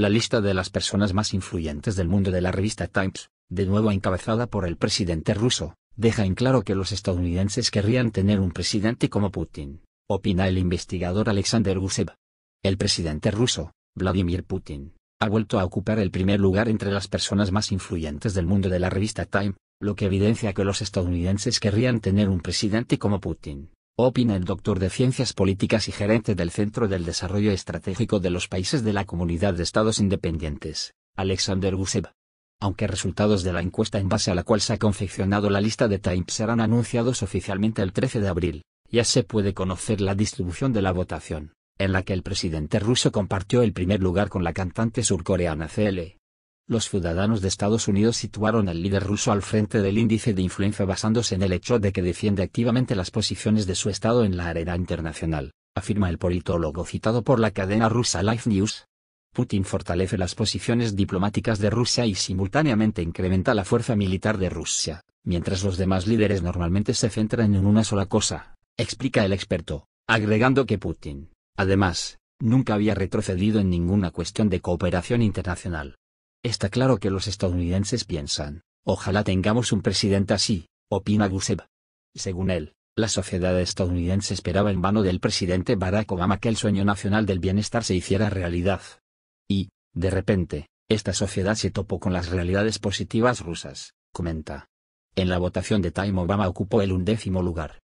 La lista de las personas más influyentes del mundo de la revista Times, de nuevo encabezada por el presidente ruso, deja en claro que los estadounidenses querrían tener un presidente como Putin, opina el investigador Alexander Gusev. El presidente ruso, Vladimir Putin, ha vuelto a ocupar el primer lugar entre las personas más influyentes del mundo de la revista Time, lo que evidencia que los estadounidenses querrían tener un presidente como Putin opina el doctor de Ciencias Políticas y gerente del Centro del Desarrollo Estratégico de los Países de la Comunidad de Estados Independientes, Alexander Gusev. Aunque resultados de la encuesta en base a la cual se ha confeccionado la lista de Times serán anunciados oficialmente el 13 de abril, ya se puede conocer la distribución de la votación, en la que el presidente ruso compartió el primer lugar con la cantante surcoreana CL los ciudadanos de Estados Unidos situaron al líder ruso al frente del índice de influencia basándose en el hecho de que defiende activamente las posiciones de su Estado en la arena internacional, afirma el politólogo citado por la cadena rusa Life News. Putin fortalece las posiciones diplomáticas de Rusia y simultáneamente incrementa la fuerza militar de Rusia, mientras los demás líderes normalmente se centran en una sola cosa, explica el experto, agregando que Putin, además, nunca había retrocedido en ninguna cuestión de cooperación internacional. Está claro que los estadounidenses piensan, ojalá tengamos un presidente así, opina Gusev. Según él, la sociedad estadounidense esperaba en vano del presidente Barack Obama que el sueño nacional del bienestar se hiciera realidad. Y, de repente, esta sociedad se topó con las realidades positivas rusas, comenta. En la votación de Time Obama ocupó el undécimo lugar,